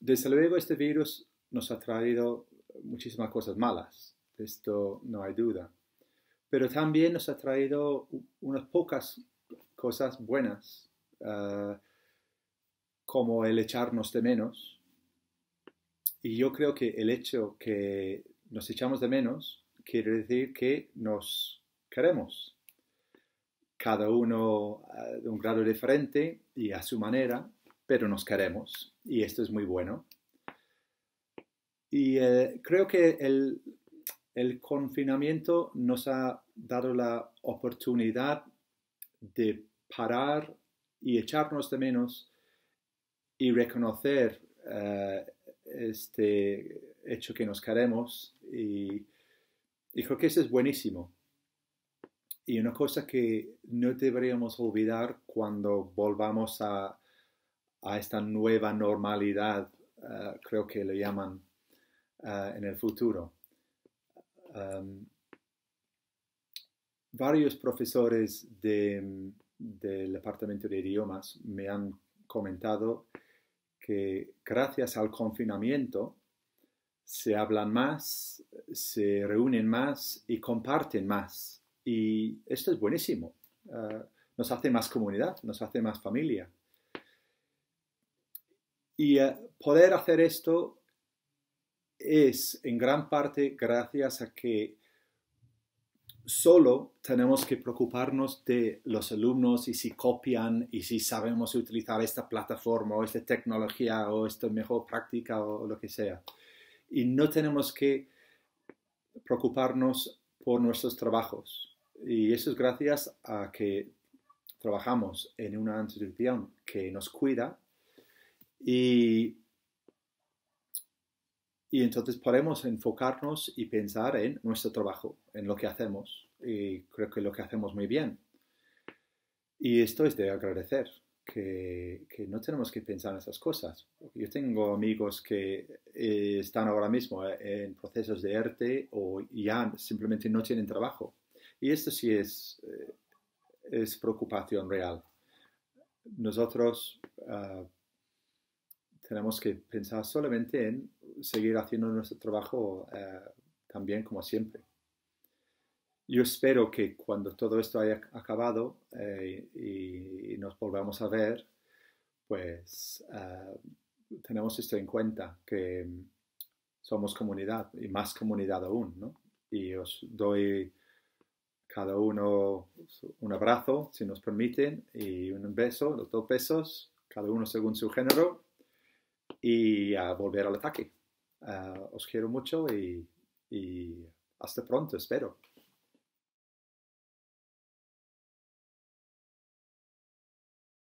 desde luego este virus nos ha traído muchísimas cosas malas, esto no hay duda, pero también nos ha traído unas pocas cosas buenas, ah, como el echarnos de menos. Y yo creo que el hecho que nos echamos de menos quiere decir que nos queremos, cada uno ah, de un grado diferente y a su manera, pero nos queremos y esto es muy bueno. Y eh, creo que el, el confinamiento nos ha dado la oportunidad de parar y echarnos de menos y reconocer eh, este hecho que nos queremos y, y, creo que eso es buenísimo. Y una cosa que no deberíamos olvidar cuando volvamos a a esta nueva normalidad, eh, creo que lo llaman eh, en el futuro. Em, varios profesores del Departamento de Idiomas me han comentado que gracias al confinamiento se hablan más, se reúnen más y comparten más. Y esto es buenísimo. Eh, nos hace más comunidad, nos hace más familia. Y eh, poder hacer esto es en gran parte gracias a que solo tenemos que preocuparnos de los alumnos y si copian y si sabemos utilizar esta plataforma o esta tecnología o esta mejor práctica o lo que sea. Y no tenemos que preocuparnos por nuestros trabajos. Y eso es gracias a que trabajamos en una institución que nos cuida y, y entonces podemos enfocarnos y pensar en nuestro trabajo, en lo que hacemos. Y creo que lo que hacemos muy bien. Y esto es de agradecer, que, que no tenemos que pensar en esas cosas. Yo tengo amigos que eh, están ahora mismo en procesos de ERTE o ya simplemente no tienen trabajo. Y esto sí es, eh, es preocupación real. Nosotros... Ah, tenemos que pensar solamente en seguir haciendo nuestro trabajo eh, también como siempre. Yo espero que cuando todo esto haya acabado eh, y, nos volvamos a ver, pues eh, tenemos esto en cuenta, que somos comunidad y más comunidad aún, ¿no? Y os doy cada uno un abrazo, si nos permiten, y un beso, los dos besos, cada uno según su género y a volver al ataque. Ah, os quiero mucho y hasta pronto, espero.